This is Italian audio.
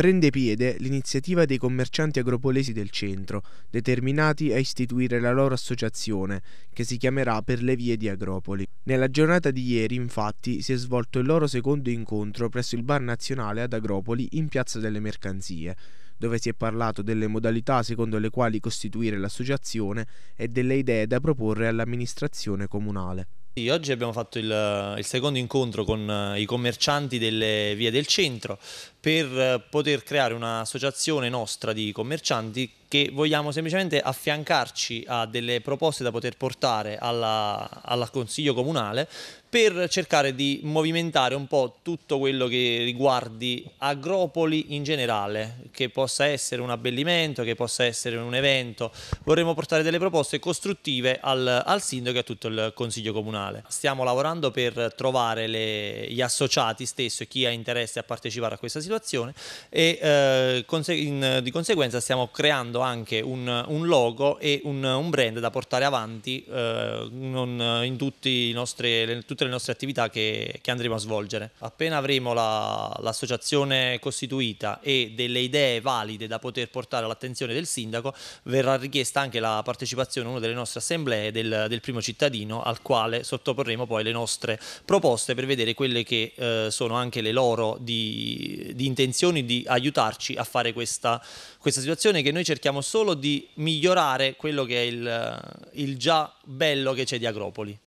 prende piede l'iniziativa dei commercianti agropolesi del centro, determinati a istituire la loro associazione, che si chiamerà Per le vie di Agropoli. Nella giornata di ieri, infatti, si è svolto il loro secondo incontro presso il Bar Nazionale ad Agropoli in Piazza delle Mercanzie, dove si è parlato delle modalità secondo le quali costituire l'associazione e delle idee da proporre all'amministrazione comunale. Sì, oggi abbiamo fatto il, il, secondo incontro con eh, i commercianti delle vie del centro per eh, poter creare un'associazione nostra di commercianti che vogliamo semplicemente affiancarci a delle proposte da poter portare al Consiglio Comunale per cercare di movimentare un po' tutto quello che riguardi Agropoli in generale, che possa essere un abbellimento, che possa essere un evento. Vorremmo portare delle proposte costruttive al, al sindaco e a tutto il Consiglio Comunale. Stiamo lavorando per trovare le, gli associati stessi e chi ha interesse a partecipare a questa situazione situazione e eh, conse- in, di conseguenza stiamo creando anche un, un logo e un, un, brand da portare avanti eh, non, in nostri, le, tutte le nostre attività che, che, andremo a svolgere. Appena avremo la, l'associazione costituita e delle idee valide da poter portare all'attenzione del sindaco, verrà richiesta anche la partecipazione a una delle nostre assemblee del, del primo cittadino al quale sottoporremo poi le nostre proposte per vedere quelle che eh, sono anche le loro di, di intenzioni di aiutarci a fare questa, questa situazione che noi cerchiamo solo di migliorare quello che è il, il già bello che c'è di Agropoli.